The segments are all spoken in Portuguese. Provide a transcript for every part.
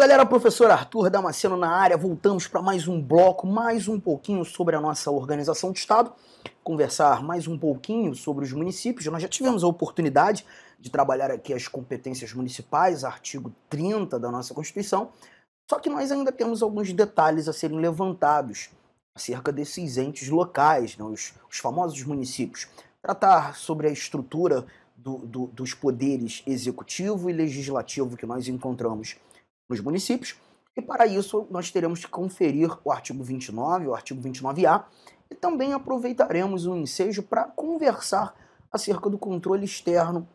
galera, professor Arthur Damasceno na área. Voltamos para mais um bloco, mais um pouquinho sobre a nossa organização de Estado, conversar mais um pouquinho sobre os municípios. Nós já tivemos a oportunidade de trabalhar aqui as competências municipais, artigo 30 da nossa Constituição, só que nós ainda temos alguns detalhes a serem levantados acerca desses entes locais, né, os, os famosos municípios. Tratar sobre a estrutura do, do, dos poderes executivo e legislativo que nós encontramos nos municípios. E para isso, nós teremos que conferir o artigo 29, o artigo 29A, e também aproveitaremos o ensejo para conversar acerca do controle externo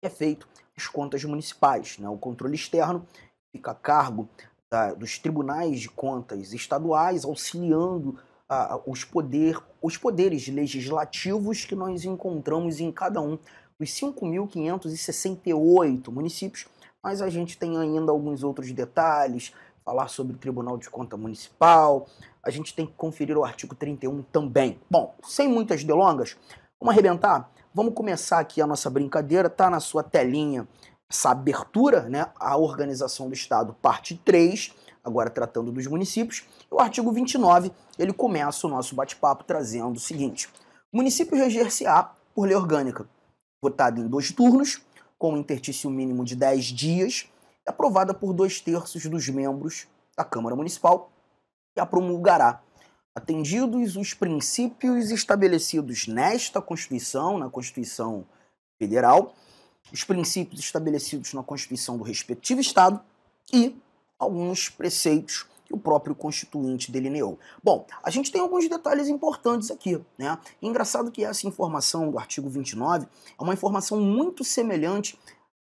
que é feito às contas municipais. Né? O controle externo fica a cargo da, dos tribunais de contas estaduais, auxiliando ah, os, poder, os poderes legislativos que nós encontramos em cada um dos 5.568 municípios mas a gente tem ainda alguns outros detalhes, falar sobre o Tribunal de Conta Municipal, a gente tem que conferir o artigo 31 também. Bom, sem muitas delongas, vamos arrebentar? Vamos começar aqui a nossa brincadeira, tá na sua telinha essa abertura, né, a organização do Estado, parte 3, agora tratando dos municípios. O artigo 29, ele começa o nosso bate-papo trazendo o seguinte: município reger-se-á por lei orgânica, votada em dois turnos, com um intertício mínimo de 10 dias, aprovada por dois terços dos membros da Câmara Municipal, que a promulgará. Atendidos os princípios estabelecidos nesta Constituição, na Constituição Federal, os princípios estabelecidos na Constituição do respectivo Estado e alguns preceitos que o próprio Constituinte delineou. Bom, a gente tem alguns detalhes importantes aqui, né? engraçado que essa informação do artigo 29 é uma informação muito semelhante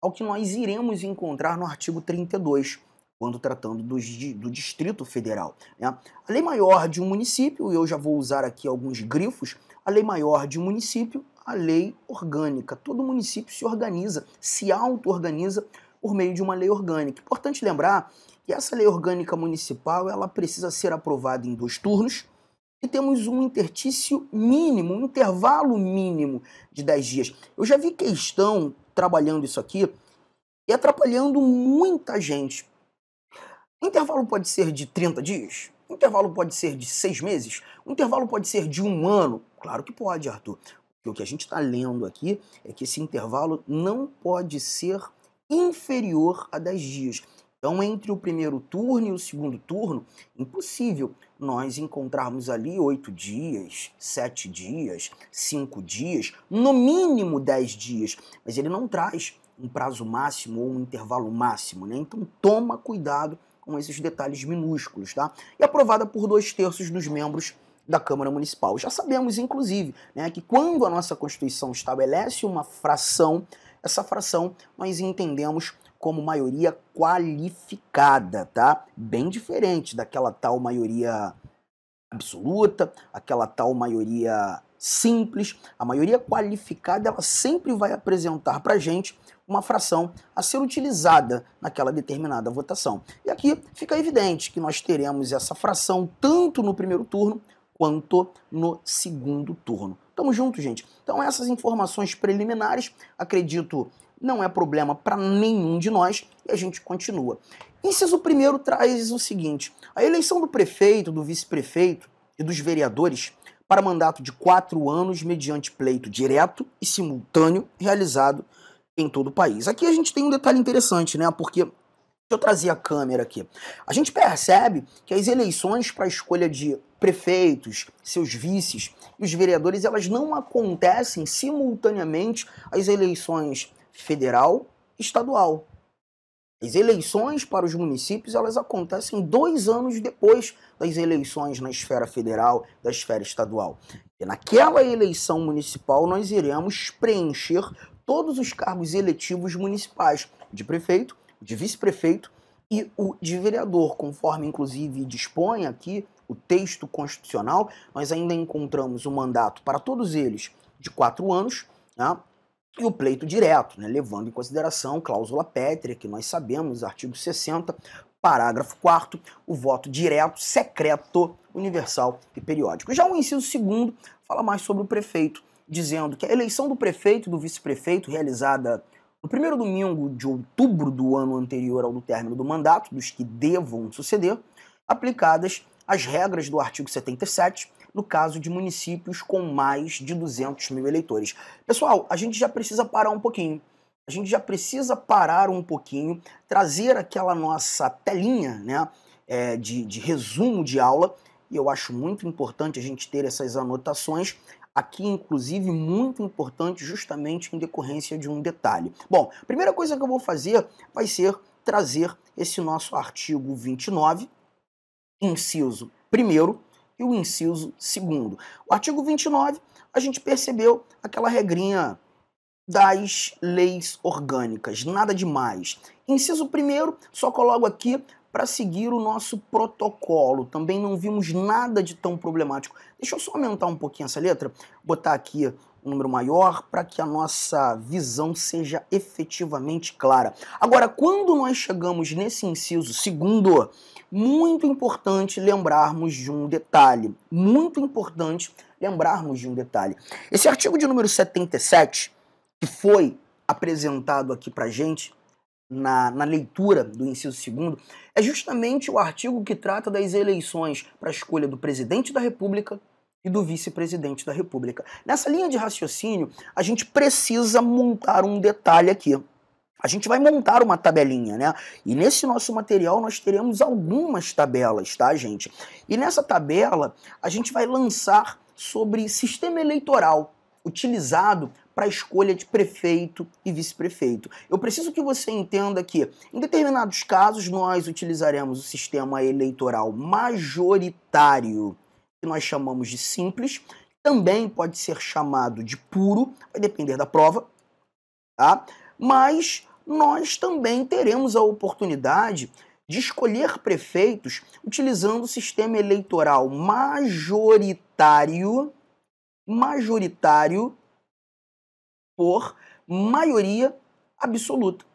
ao que nós iremos encontrar no artigo 32 quando tratando do, do Distrito Federal. Né? A lei maior de um município, e eu já vou usar aqui alguns grifos, a lei maior de um município, a lei orgânica. Todo município se organiza, se auto-organiza por meio de uma lei orgânica. Importante lembrar e essa lei orgânica municipal ela precisa ser aprovada em dois turnos e temos um intertício mínimo, um intervalo mínimo de 10 dias. Eu já vi questão trabalhando isso aqui e atrapalhando muita gente. intervalo pode ser de 30 dias, intervalo pode ser de 6 meses, intervalo pode ser de um ano. Claro que pode, Arthur. o que a gente está lendo aqui é que esse intervalo não pode ser inferior a 10 dias. Então, entre o primeiro turno e o segundo turno, impossível nós encontrarmos ali oito dias, sete dias, cinco dias, no mínimo dez dias. Mas ele não traz um prazo máximo ou um intervalo máximo, né? Então, toma cuidado com esses detalhes minúsculos, tá? E aprovada por dois terços dos membros da Câmara Municipal. Já sabemos, inclusive, né, que quando a nossa Constituição estabelece uma fração, essa fração nós entendemos como maioria qualificada, tá? Bem diferente daquela tal maioria absoluta, aquela tal maioria simples. A maioria qualificada ela sempre vai apresentar para gente uma fração a ser utilizada naquela determinada votação. E aqui fica evidente que nós teremos essa fração tanto no primeiro turno quanto no segundo turno. Tamo junto, gente. Então essas informações preliminares, acredito não é problema para nenhum de nós e a gente continua. Inciso primeiro traz o seguinte: a eleição do prefeito, do vice-prefeito e dos vereadores para mandato de quatro anos mediante pleito direto e simultâneo realizado em todo o país. Aqui a gente tem um detalhe interessante, né? Porque Deixa eu trazer a câmera aqui. A gente percebe que as eleições para a escolha de prefeitos, seus vices e os vereadores, elas não acontecem simultaneamente às eleições federal, estadual. As eleições para os municípios elas acontecem dois anos depois das eleições na esfera federal, da esfera estadual. E naquela eleição municipal nós iremos preencher todos os cargos eletivos municipais, de prefeito, de vice-prefeito e o de vereador, conforme inclusive dispõe aqui o texto constitucional. Nós ainda encontramos o um mandato para todos eles de quatro anos, né? e o pleito direto, né, levando em consideração cláusula pétrea, que nós sabemos, artigo 60, parágrafo 4 o voto direto, secreto, universal e periódico. Já o inciso 2 fala mais sobre o prefeito, dizendo que a eleição do prefeito e do vice-prefeito, realizada no primeiro domingo de outubro do ano anterior ao do término do mandato, dos que devam suceder, aplicadas as regras do artigo 77 no caso de municípios com mais de 200 mil eleitores. Pessoal, a gente já precisa parar um pouquinho. A gente já precisa parar um pouquinho, trazer aquela nossa telinha né, é, de, de resumo de aula. E eu acho muito importante a gente ter essas anotações aqui, inclusive, muito importante, justamente em decorrência de um detalhe. Bom, a primeira coisa que eu vou fazer vai ser trazer esse nosso artigo 29, inciso 1 e o inciso segundo. O artigo 29, a gente percebeu aquela regrinha das leis orgânicas, nada demais. Inciso primeiro, só coloco aqui para seguir o nosso protocolo. Também não vimos nada de tão problemático. Deixa eu só aumentar um pouquinho essa letra, botar aqui um número maior para que a nossa visão seja efetivamente clara. Agora, quando nós chegamos nesse inciso segundo, muito importante lembrarmos de um detalhe. Muito importante lembrarmos de um detalhe. Esse artigo de número 77, que foi apresentado aqui para gente na, na, leitura do inciso segundo, é justamente o artigo que trata das eleições para a escolha do presidente da República e do vice-presidente da República. Nessa linha de raciocínio, a gente precisa montar um detalhe aqui. A gente vai montar uma tabelinha, né? E nesse nosso material nós teremos algumas tabelas, tá, gente? E nessa tabela a gente vai lançar sobre sistema eleitoral utilizado para a escolha de prefeito e vice-prefeito. Eu preciso que você entenda que, em determinados casos, nós utilizaremos o sistema eleitoral majoritário que nós chamamos de simples, também pode ser chamado de puro, vai depender da prova, tá? Mas nós também teremos a oportunidade de escolher prefeitos utilizando o sistema eleitoral majoritário, majoritário por maioria absoluta.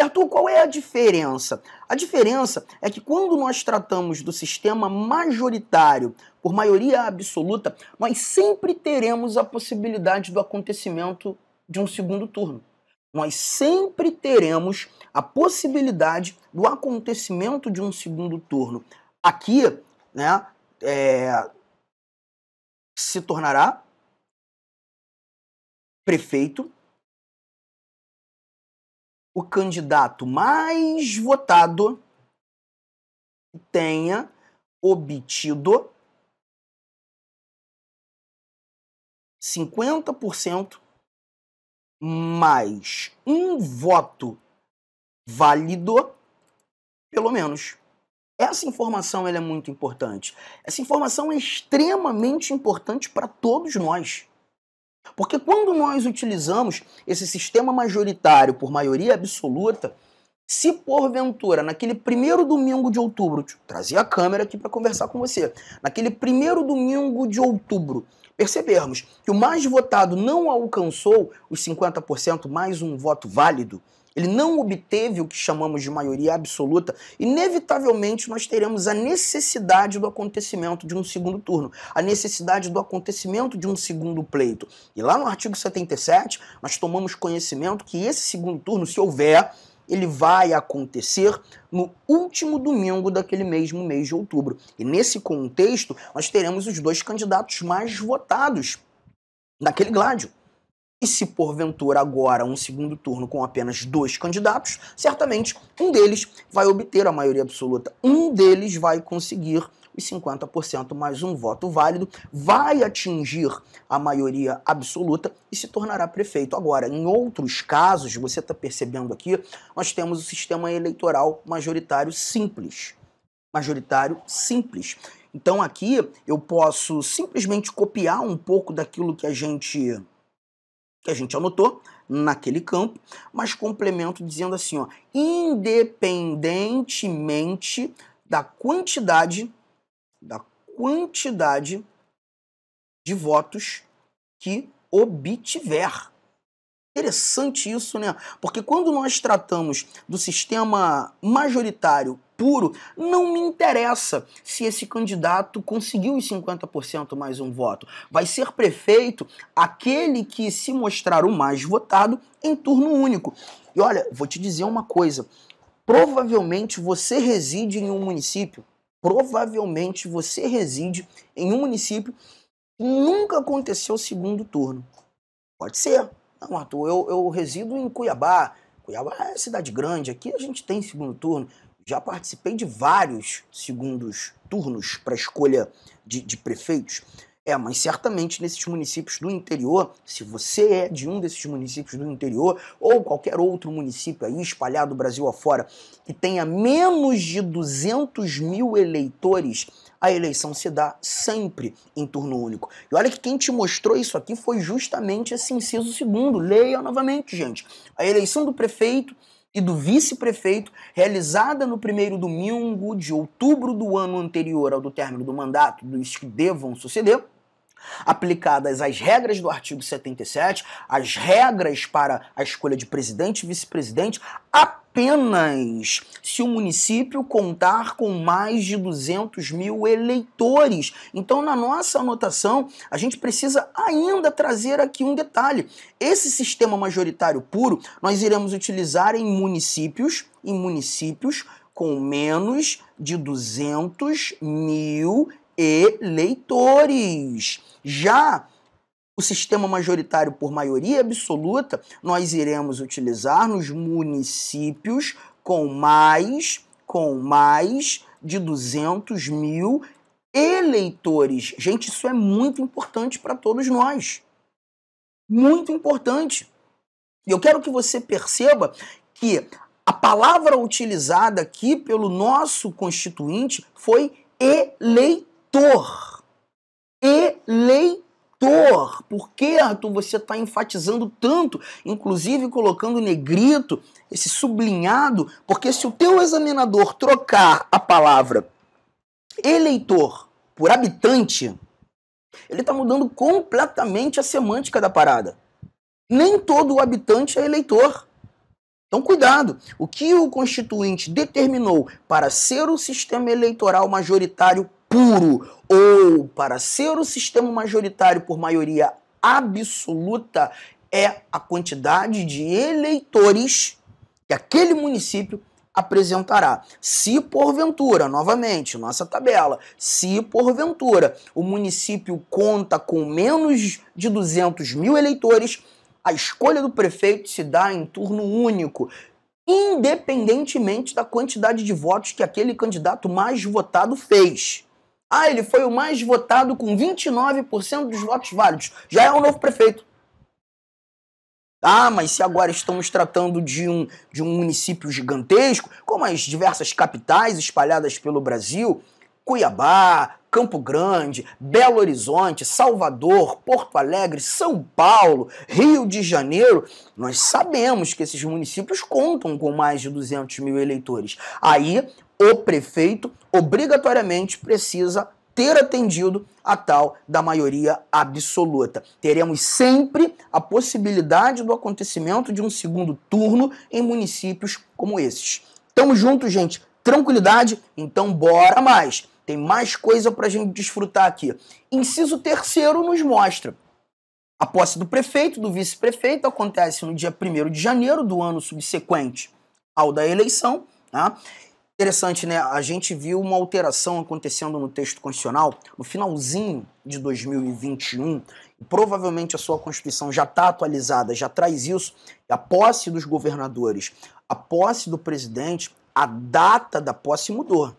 Arthur, qual é a diferença? A diferença é que quando nós tratamos do sistema majoritário, por maioria absoluta, nós sempre teremos a possibilidade do acontecimento de um segundo turno. Nós sempre teremos a possibilidade do acontecimento de um segundo turno. Aqui, né, é, se tornará prefeito o candidato mais votado tenha obtido 50% mais um voto válido, pelo menos. Essa informação ela é muito importante. Essa informação é extremamente importante para todos nós. Porque quando nós utilizamos esse sistema majoritário por maioria absoluta, se porventura, naquele primeiro domingo de outubro, trazia a câmera aqui para conversar com você, naquele primeiro domingo de outubro, percebermos que o mais votado não alcançou os 50% mais um voto válido, ele não obteve o que chamamos de maioria absoluta, inevitavelmente nós teremos a necessidade do acontecimento de um segundo turno, a necessidade do acontecimento de um segundo pleito. E lá no artigo 77, nós tomamos conhecimento que esse segundo turno, se houver, ele vai acontecer no último domingo daquele mesmo mês de outubro. E nesse contexto, nós teremos os dois candidatos mais votados naquele gládio. E se porventura agora um segundo turno com apenas dois candidatos, certamente um deles vai obter a maioria absoluta, um deles vai conseguir os 50% mais um voto válido, vai atingir a maioria absoluta e se tornará prefeito. Agora, em outros casos, você está percebendo aqui, nós temos o sistema eleitoral majoritário simples. Majoritário simples. Então aqui eu posso simplesmente copiar um pouco daquilo que a gente que a gente anotou naquele campo, mas complemento dizendo assim, ó, independentemente da quantidade da quantidade de votos que obtiver. Interessante isso, né? Porque quando nós tratamos do sistema majoritário puro, não me interessa se esse candidato conseguiu os 50% mais um voto. Vai ser prefeito aquele que se mostrar o mais votado em turno único. E olha, vou te dizer uma coisa: provavelmente você reside em um município, provavelmente você reside em um município que nunca aconteceu segundo turno. Pode ser. Não, Arthur, eu, eu resido em Cuiabá. Cuiabá é cidade grande, aqui a gente tem segundo turno. Já participei de vários segundos turnos para escolha de, de prefeitos. É, mas certamente nesses municípios do interior, se você é de um desses municípios do interior ou qualquer outro município aí espalhado Brasil afora que tenha menos de 200 mil eleitores, a eleição se dá sempre em turno único. E olha que quem te mostrou isso aqui foi justamente esse inciso segundo. Leia novamente, gente. A eleição do prefeito e do vice-prefeito, realizada no primeiro domingo de outubro do ano anterior ao do término do mandato dos que devam suceder, aplicadas às regras do artigo 77, as regras para a escolha de presidente e vice-presidente, apenas se o município contar com mais de 200 mil eleitores. Então, na nossa anotação, a gente precisa ainda trazer aqui um detalhe. Esse sistema majoritário puro nós iremos utilizar em municípios, em municípios com menos de 200 mil eleitores. Já o sistema majoritário por maioria absoluta nós iremos utilizar nos municípios com mais, com mais de 200 mil eleitores. Gente, isso é muito importante para todos nós. Muito importante. E eu quero que você perceba que a palavra utilizada aqui pelo nosso constituinte foi eleitor eleitor. Eleitor. Por que, Arthur, você está enfatizando tanto, inclusive colocando negrito, esse sublinhado? Porque se o teu examinador trocar a palavra eleitor por habitante, ele está mudando completamente a semântica da parada. Nem todo habitante é eleitor. Então, cuidado! O que o Constituinte determinou para ser o sistema eleitoral majoritário puro ou para ser o sistema majoritário por maioria absoluta é a quantidade de eleitores que aquele município apresentará. Se porventura, novamente, nossa tabela, se porventura o município conta com menos de 200 mil eleitores, a escolha do prefeito se dá em turno único, independentemente da quantidade de votos que aquele candidato mais votado fez. Ah, ele foi o mais votado com 29% dos votos válidos. Já é o novo prefeito. Ah, mas se agora estamos tratando de um, de um município gigantesco, como as diversas capitais espalhadas pelo Brasil, Cuiabá, Campo Grande, Belo Horizonte, Salvador, Porto Alegre, São Paulo, Rio de Janeiro, nós sabemos que esses municípios contam com mais de 200 mil eleitores. Aí, o prefeito obrigatoriamente precisa ter atendido a tal da maioria absoluta. Teremos sempre a possibilidade do acontecimento de um segundo turno em municípios como esses. Tamo junto, gente. Tranquilidade? Então bora mais! Tem mais coisa para a gente desfrutar aqui. Inciso terceiro nos mostra. A posse do prefeito, do vice-prefeito, acontece no dia 1 de janeiro do ano subsequente ao da eleição. Tá? Interessante, né? A gente viu uma alteração acontecendo no texto constitucional no finalzinho de 2021. E provavelmente a sua Constituição já está atualizada, já traz isso. A posse dos governadores, a posse do presidente, a data da posse mudou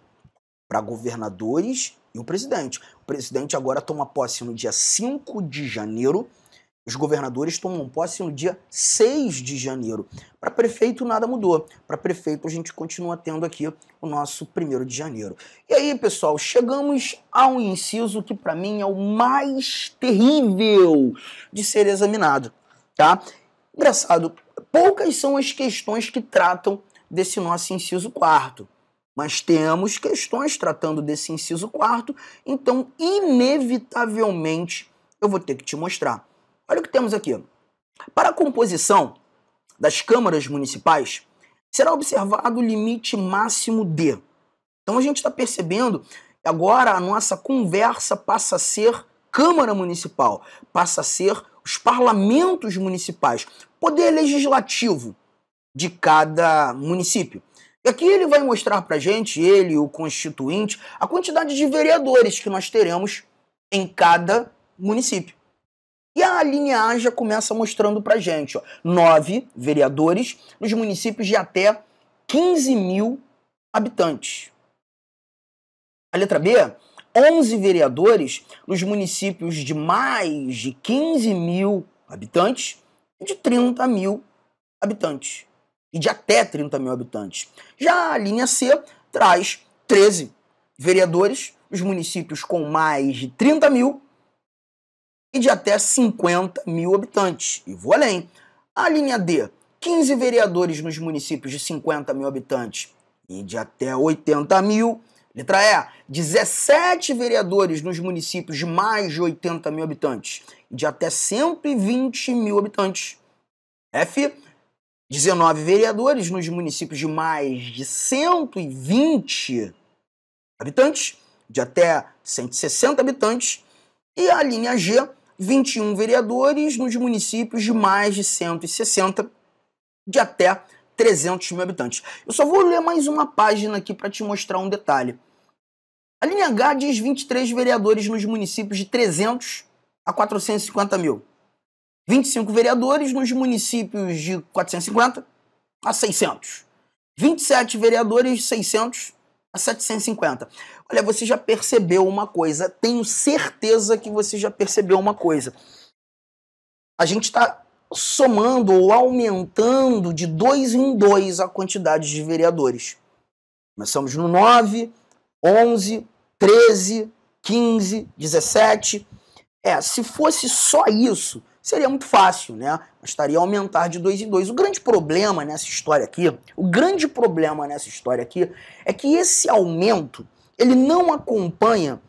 para governadores e o presidente. O presidente agora toma posse no dia 5 de janeiro. Os governadores tomam posse no dia 6 de janeiro. Para prefeito, nada mudou. Para prefeito, a gente continua tendo aqui o nosso 1 de janeiro. E aí, pessoal, chegamos a um inciso que, para mim, é o mais terrível de ser examinado. Tá? Engraçado, poucas são as questões que tratam desse nosso inciso quarto. Mas temos questões tratando desse inciso quarto, então, inevitavelmente, eu vou ter que te mostrar. Olha o que temos aqui. Para a composição das câmaras municipais, será observado o limite máximo D. Então a gente está percebendo que agora a nossa conversa passa a ser Câmara Municipal, passa a ser os parlamentos municipais, poder legislativo de cada município. É e aqui ele vai mostrar para gente, ele, o constituinte, a quantidade de vereadores que nós teremos em cada município. E a linha já começa mostrando para gente ó, nove vereadores nos municípios de até 15 mil habitantes. A letra B, 11 vereadores nos municípios de mais de 15 mil habitantes e de 30 mil habitantes e de até 30 mil habitantes. Já a linha C traz 13 vereadores, os municípios com mais de 30 mil e de até 50 mil habitantes. E vou além. A linha D, 15 vereadores nos municípios de 50 mil habitantes e de até 80 mil. Letra E, 17 vereadores nos municípios de mais de 80 mil habitantes e de até 120 mil habitantes. F, 19 vereadores nos municípios de mais de 120 habitantes, de até 160 habitantes, e a linha G, 21 vereadores nos municípios de mais de 160, de até 300 mil habitantes. Eu só vou ler mais uma página aqui para te mostrar um detalhe. A linha H diz 23 vereadores nos municípios de 300 a 450 mil. 25 vereadores nos municípios de 450 a 600. 27 vereadores, 600 a 750. Olha, você já percebeu uma coisa. Tenho certeza que você já percebeu uma coisa. A gente está somando ou aumentando de dois em dois a quantidade de vereadores. Começamos no 9, 11, 13, 15, 17. É, se fosse só isso, seria muito fácil, né? Bastaria estaria aumentar de 2 em 2. O grande problema nessa história aqui, o grande problema nessa história aqui é que esse aumento, ele não acompanha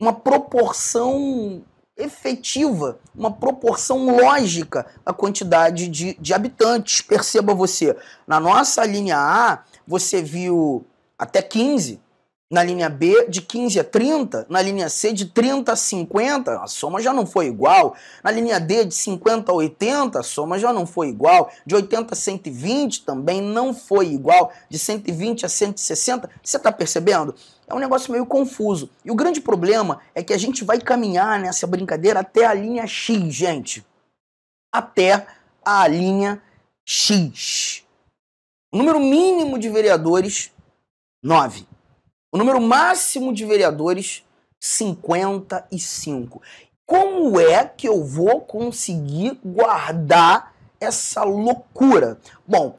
uma proporção efetiva, uma proporção lógica à quantidade de, de habitantes. Perceba você, na nossa linha A, você viu até 15, na linha B de 15 a 30, na linha C de 30 a 50, a soma já não foi igual, na linha D de 50 a 80, a soma já não foi igual, de 80 a 120 também não foi igual, de 120 a 160, você está percebendo? É um negócio meio confuso. E o grande problema é que a gente vai caminhar nessa brincadeira até a linha X, gente. Até a linha X. O número mínimo de vereadores, 9. O número máximo de vereadores, 55. Como é que eu vou conseguir guardar essa loucura? Bom,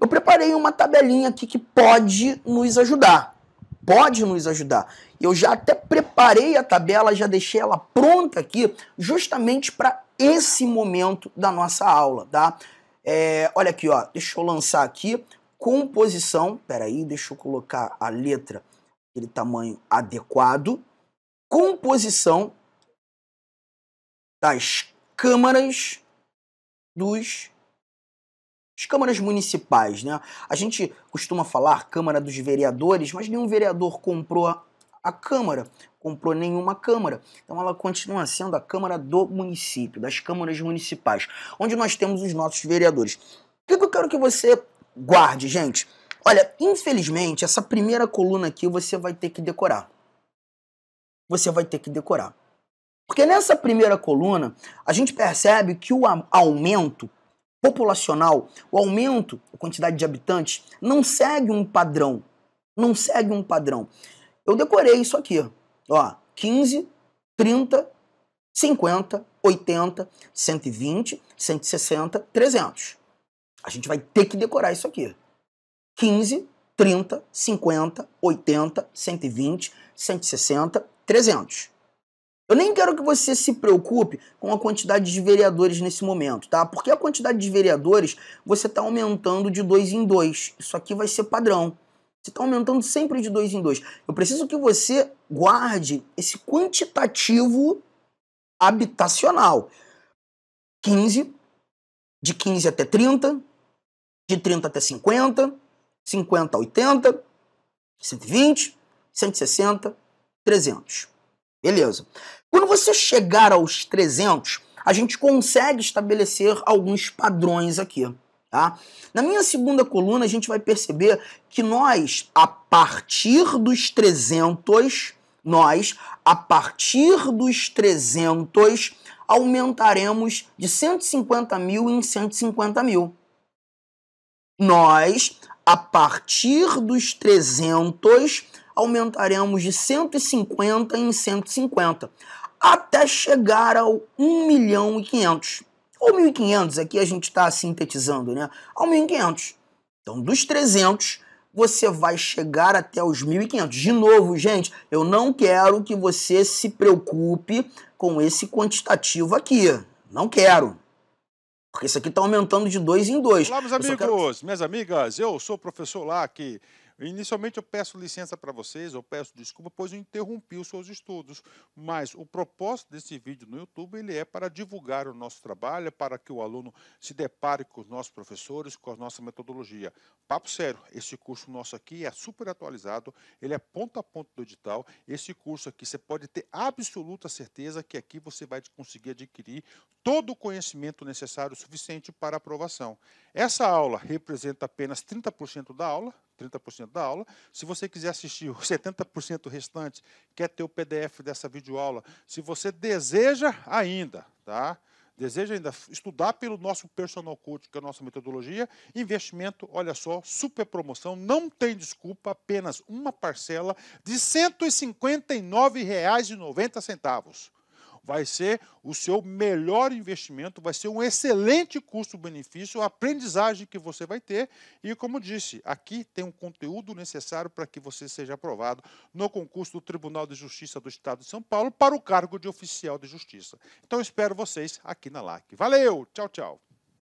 eu preparei uma tabelinha aqui que pode nos ajudar. Pode nos ajudar. Eu já até preparei a tabela, já deixei ela pronta aqui, justamente para esse momento da nossa aula, tá? É, olha aqui, ó. Deixa eu lançar aqui. Composição. Peraí, deixa eu colocar a letra aquele tamanho adequado, composição das câmaras dos as câmaras municipais, né? A gente costuma falar Câmara dos Vereadores, mas nenhum vereador comprou a, a Câmara, comprou nenhuma Câmara. Então ela continua sendo a Câmara do município, das câmaras municipais, onde nós temos os nossos vereadores. O que eu quero que você guarde, gente? Olha, infelizmente, essa primeira coluna aqui você vai ter que decorar. Você vai ter que decorar. Porque nessa primeira coluna, a gente percebe que o aumento populacional, o aumento a quantidade de habitantes, não segue um padrão. Não segue um padrão. Eu decorei isso aqui. Ó, 15, 30, 50, 80, 120, 160, 300. A gente vai ter que decorar isso aqui. 15, 30, 50, 80, 120, 160, 300. Eu nem quero que você se preocupe com a quantidade de vereadores nesse momento, tá? Porque a quantidade de vereadores você está aumentando de dois em dois. Isso aqui vai ser padrão. Você está aumentando sempre de dois em dois. Eu preciso que você guarde esse quantitativo habitacional. 15, de 15 até 30, de 30 até 50, 50 80, 120, 160, 300. Beleza. Quando você chegar aos 300, a gente consegue estabelecer alguns padrões aqui. Tá? Na minha segunda coluna, a gente vai perceber que nós, a partir dos 300, nós, a partir dos 300, aumentaremos de 150 mil em 150 mil. Nós, a partir dos 300, aumentaremos de 150 em 150, até chegar ao 1 milhão e 500. Ou 1.500, aqui a gente está sintetizando, né? Ao 1.500. Então, dos 300, você vai chegar até os 1.500. De novo, gente, eu não quero que você se preocupe com esse quantitativo aqui. Não quero. Porque isso aqui está aumentando de dois em dois. Olá, meus amigos, quero... minhas amigas. Eu sou o professor que Inicialmente eu peço licença para vocês, eu peço desculpa, pois eu interrompi os seus estudos, mas o propósito desse vídeo no YouTube ele é para divulgar o nosso trabalho, para que o aluno se depare com os nossos professores, com a nossa metodologia. Papo sério, esse curso nosso aqui é super atualizado, ele é ponto a ponto do edital. Esse curso aqui você pode ter absoluta certeza que aqui você vai conseguir adquirir todo o conhecimento necessário suficiente para aprovação. Essa aula representa apenas 30% da aula, 30% da aula. Se você quiser assistir o 70% restante, quer ter o PDF dessa videoaula, se você deseja ainda, tá? Deseja ainda estudar pelo nosso personal coach, que é a nossa metodologia, investimento, olha só, super promoção, não tem desculpa, apenas uma parcela de R$ 159,90 vai ser o seu melhor investimento, vai ser um excelente custo-benefício, a aprendizagem que você vai ter. E, como disse, aqui tem um conteúdo necessário para que você seja aprovado no concurso do Tribunal de Justiça do Estado de São Paulo para o cargo de oficial de justiça. Então, espero vocês aqui na LAC. Valeu! Tchau, tchau!